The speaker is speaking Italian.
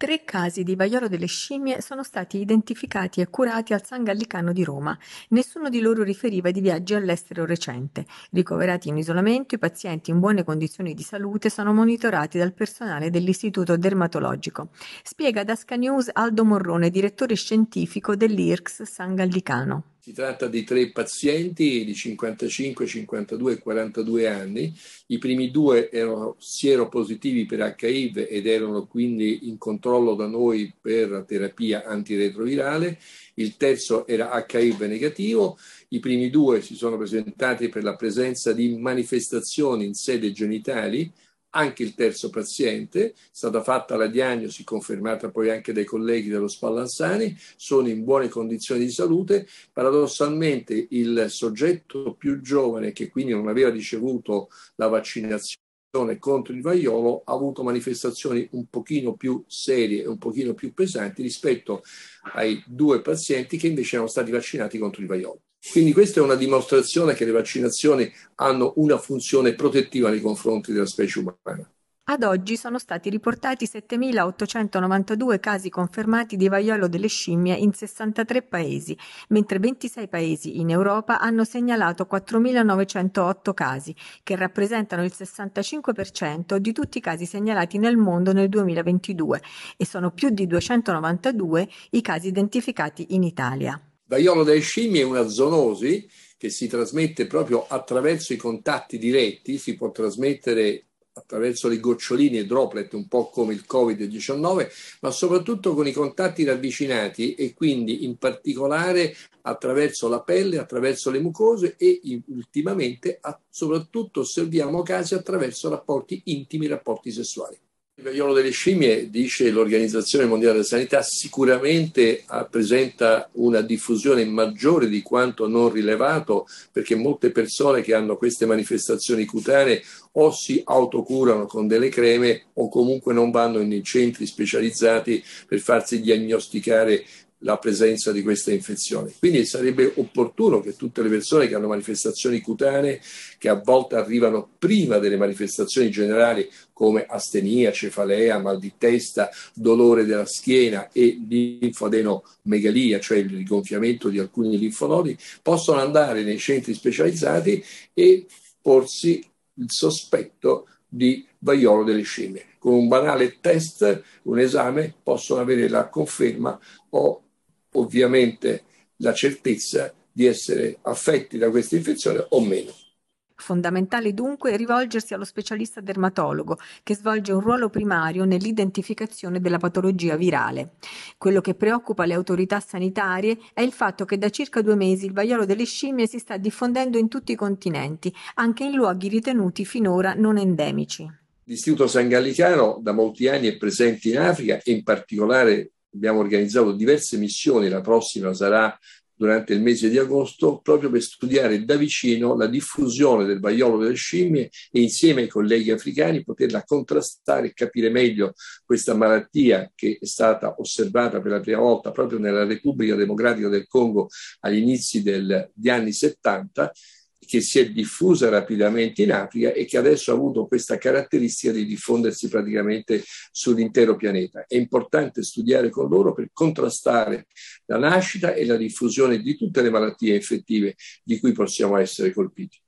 Tre casi di vaiolo delle scimmie sono stati identificati e curati al San Gallicano di Roma. Nessuno di loro riferiva di viaggi all'estero recente. Ricoverati in isolamento, i pazienti in buone condizioni di salute sono monitorati dal personale dell'Istituto Dermatologico. Spiega ad Asca News Aldo Morrone, direttore scientifico dell'IRCS San Gallicano. Si tratta di tre pazienti di 55, 52 e 42 anni. I primi due erano sieropositivi per HIV ed erano quindi in controllo da noi per terapia antiretrovirale. Il terzo era HIV negativo. I primi due si sono presentati per la presenza di manifestazioni in sede genitali anche il terzo paziente, è stata fatta la diagnosi confermata poi anche dai colleghi dello Spallanzani, sono in buone condizioni di salute, paradossalmente il soggetto più giovane che quindi non aveva ricevuto la vaccinazione contro il vaiolo ha avuto manifestazioni un pochino più serie e un pochino più pesanti rispetto ai due pazienti che invece erano stati vaccinati contro il vaiolo. Quindi questa è una dimostrazione che le vaccinazioni hanno una funzione protettiva nei confronti della specie umana. Ad oggi sono stati riportati 7.892 casi confermati di vaiolo delle scimmie in 63 paesi, mentre 26 paesi in Europa hanno segnalato 4.908 casi, che rappresentano il 65% di tutti i casi segnalati nel mondo nel 2022 e sono più di 292 i casi identificati in Italia vaiolo delle scimmie è una zoonosi che si trasmette proprio attraverso i contatti diretti, si può trasmettere attraverso le goccioline e droplet, un po' come il Covid-19, ma soprattutto con i contatti ravvicinati e quindi in particolare attraverso la pelle, attraverso le mucose e ultimamente soprattutto osserviamo casi attraverso rapporti intimi, rapporti sessuali. Il vaiolo delle scimmie, dice l'Organizzazione Mondiale della Sanità, sicuramente presenta una diffusione maggiore di quanto non rilevato, perché molte persone che hanno queste manifestazioni cutanee o si autocurano con delle creme o comunque non vanno nei centri specializzati per farsi diagnosticare la presenza di questa infezione. Quindi sarebbe opportuno che tutte le persone che hanno manifestazioni cutanee, che a volte arrivano prima delle manifestazioni generali come astenia, cefalea, mal di testa, dolore della schiena e linfadenomegalia, cioè il rigonfiamento di alcuni linfonodi, possono andare nei centri specializzati e porsi il sospetto di vaiolo delle scimmie. Con un banale test, un esame, possono avere la conferma o ovviamente la certezza di essere affetti da questa infezione o meno. Fondamentale dunque rivolgersi allo specialista dermatologo che svolge un ruolo primario nell'identificazione della patologia virale. Quello che preoccupa le autorità sanitarie è il fatto che da circa due mesi il vaiolo delle scimmie si sta diffondendo in tutti i continenti, anche in luoghi ritenuti finora non endemici. L'Istituto San Gallicano da molti anni è presente in Africa e in particolare abbiamo organizzato diverse missioni, la prossima sarà durante il mese di agosto, proprio per studiare da vicino la diffusione del vaiolo delle scimmie e insieme ai colleghi africani poterla contrastare e capire meglio questa malattia che è stata osservata per la prima volta proprio nella Repubblica Democratica del Congo agli inizi del, degli anni 70 che si è diffusa rapidamente in Africa e che adesso ha avuto questa caratteristica di diffondersi praticamente sull'intero pianeta. È importante studiare con loro per contrastare la nascita e la diffusione di tutte le malattie infettive di cui possiamo essere colpiti.